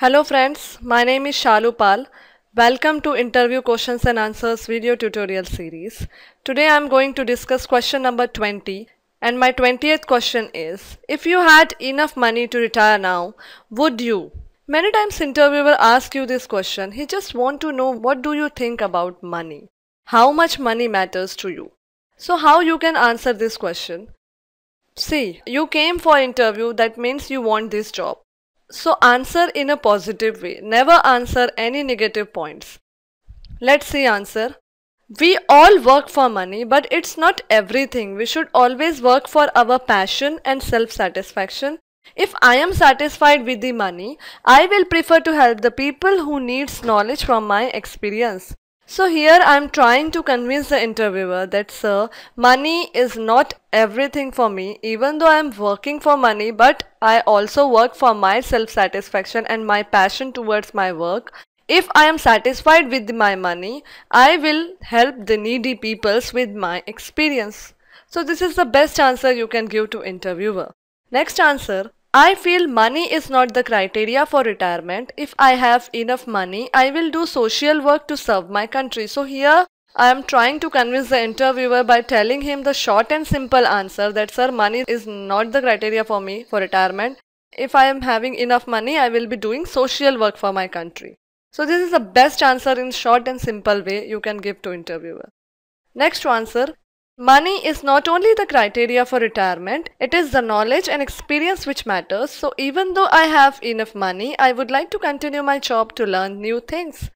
Hello friends, my name is Shalu Pal. Welcome to Interview Questions and Answers video tutorial series. Today I am going to discuss question number 20 and my 20th question is, if you had enough money to retire now, would you? Many times interviewer ask you this question, he just want to know what do you think about money? How much money matters to you? So how you can answer this question? See, you came for interview that means you want this job. So answer in a positive way. Never answer any negative points. Let's see answer. We all work for money, but it's not everything. We should always work for our passion and self-satisfaction. If I am satisfied with the money, I will prefer to help the people who needs knowledge from my experience. So here I am trying to convince the interviewer that sir, money is not everything for me even though I am working for money but I also work for my self-satisfaction and my passion towards my work. If I am satisfied with my money, I will help the needy peoples with my experience. So this is the best answer you can give to interviewer. Next answer, I feel money is not the criteria for retirement. If I have enough money, I will do social work to serve my country. So here I am trying to convince the interviewer by telling him the short and simple answer that sir money is not the criteria for me for retirement. If I am having enough money, I will be doing social work for my country. So this is the best answer in short and simple way you can give to interviewer. Next answer, Money is not only the criteria for retirement, it is the knowledge and experience which matters. So, even though I have enough money, I would like to continue my job to learn new things.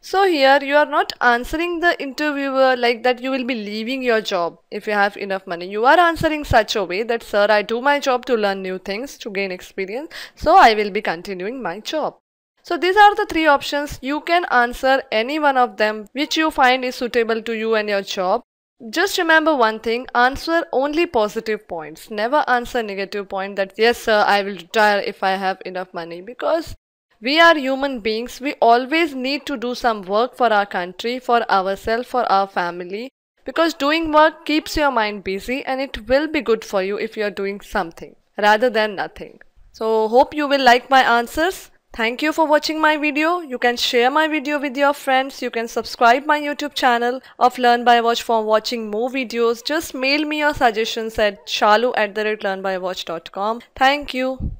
So, here you are not answering the interviewer like that you will be leaving your job if you have enough money. You are answering such a way that, sir, I do my job to learn new things, to gain experience, so I will be continuing my job. So these are the three options. You can answer any one of them which you find is suitable to you and your job. Just remember one thing, answer only positive points. Never answer negative point that, yes sir, I will retire if I have enough money. Because we are human beings, we always need to do some work for our country, for ourselves, for our family. Because doing work keeps your mind busy and it will be good for you if you are doing something rather than nothing. So hope you will like my answers. Thank you for watching my video. You can share my video with your friends. You can subscribe my YouTube channel of Learn by Watch for watching more videos. Just mail me your suggestions at shalu at the rate learnbywatch.com. Thank you.